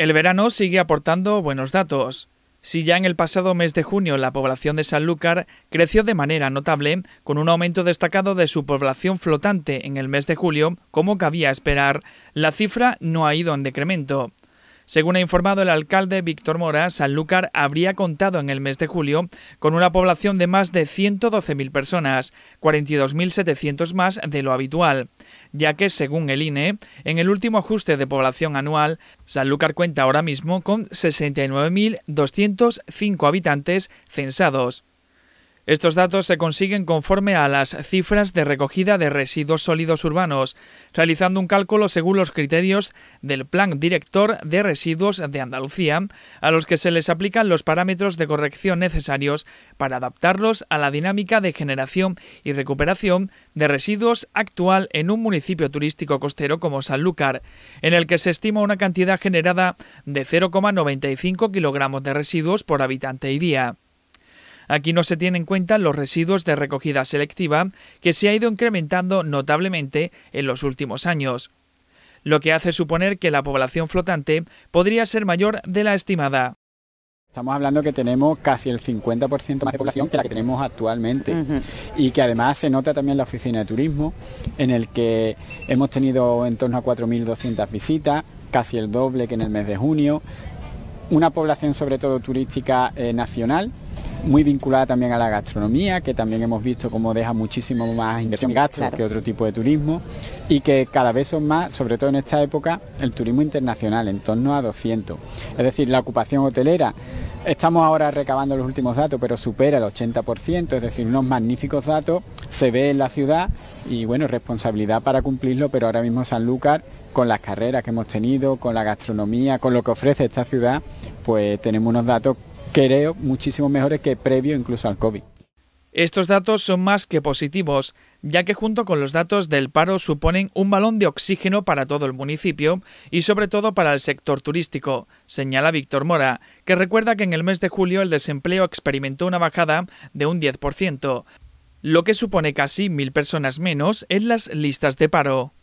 El verano sigue aportando buenos datos. Si ya en el pasado mes de junio la población de Sanlúcar creció de manera notable, con un aumento destacado de su población flotante en el mes de julio, como cabía esperar, la cifra no ha ido en decremento. Según ha informado el alcalde Víctor Mora, Sanlúcar habría contado en el mes de julio con una población de más de 112.000 personas, 42.700 más de lo habitual, ya que, según el INE, en el último ajuste de población anual, Sanlúcar cuenta ahora mismo con 69.205 habitantes censados. Estos datos se consiguen conforme a las cifras de recogida de residuos sólidos urbanos, realizando un cálculo según los criterios del Plan Director de Residuos de Andalucía, a los que se les aplican los parámetros de corrección necesarios para adaptarlos a la dinámica de generación y recuperación de residuos actual en un municipio turístico costero como Sanlúcar, en el que se estima una cantidad generada de 0,95 kilogramos de residuos por habitante y día. Aquí no se tienen en cuenta los residuos de recogida selectiva, que se ha ido incrementando notablemente en los últimos años, lo que hace suponer que la población flotante podría ser mayor de la estimada. Estamos hablando que tenemos casi el 50% más de población que la que tenemos actualmente y que además se nota también la oficina de turismo, en el que hemos tenido en torno a 4.200 visitas, casi el doble que en el mes de junio, una población sobre todo turística eh, nacional muy vinculada también a la gastronomía, que también hemos visto cómo deja muchísimo más inversión en gastos que otro tipo de turismo y que cada vez son más, sobre todo en esta época, el turismo internacional, en torno a 200. Es decir, la ocupación hotelera, estamos ahora recabando los últimos datos, pero supera el 80%, es decir, unos magníficos datos, se ve en la ciudad y bueno, responsabilidad para cumplirlo, pero ahora mismo Sanlúcar con las carreras que hemos tenido, con la gastronomía, con lo que ofrece esta ciudad, pues tenemos unos datos creo, muchísimo mejores que previo incluso al COVID. Estos datos son más que positivos, ya que junto con los datos del paro suponen un balón de oxígeno para todo el municipio y sobre todo para el sector turístico, señala Víctor Mora, que recuerda que en el mes de julio el desempleo experimentó una bajada de un 10%, lo que supone casi mil personas menos en las listas de paro.